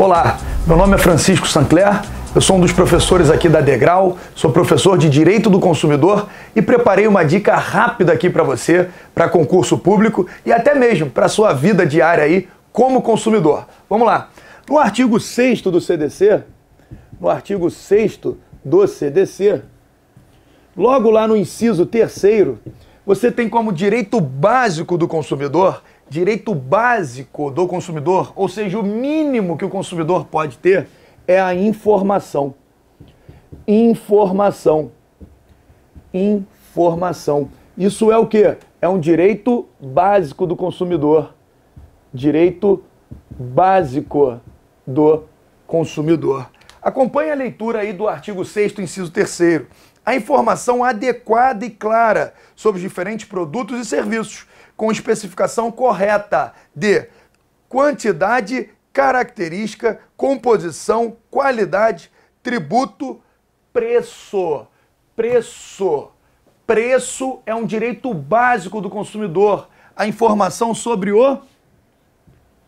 Olá, meu nome é Francisco Sancler, eu sou um dos professores aqui da Degrau, sou professor de Direito do Consumidor e preparei uma dica rápida aqui para você, para concurso público e até mesmo para sua vida diária aí como consumidor. Vamos lá. No artigo 6 do CDC, no artigo 6 do CDC, logo lá no inciso 3 você tem como direito básico do consumidor, direito básico do consumidor, ou seja, o mínimo que o consumidor pode ter é a informação. Informação. Informação. Isso é o que? É um direito básico do consumidor. Direito básico do consumidor. Acompanhe a leitura aí do artigo 6 inciso 3 a informação adequada e clara sobre os diferentes produtos e serviços, com especificação correta de quantidade, característica, composição, qualidade, tributo, preço. Preço. Preço é um direito básico do consumidor. A informação sobre o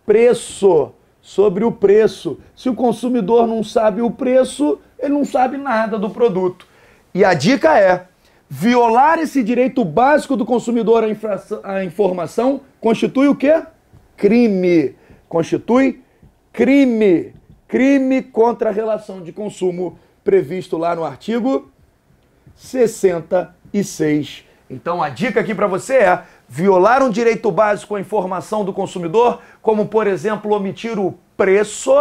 preço sobre o preço. Se o consumidor não sabe o preço, ele não sabe nada do produto. E a dica é: violar esse direito básico do consumidor à, à informação constitui o quê? Crime. Constitui crime. Crime contra a relação de consumo previsto lá no artigo 66. Então a dica aqui para você é: violar um direito básico à informação do consumidor, como por exemplo omitir o preço,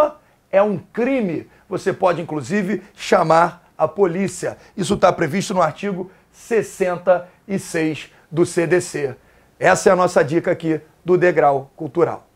é um crime. Você pode inclusive chamar a polícia. Isso está previsto no artigo 66 do CDC. Essa é a nossa dica aqui do Degrau Cultural.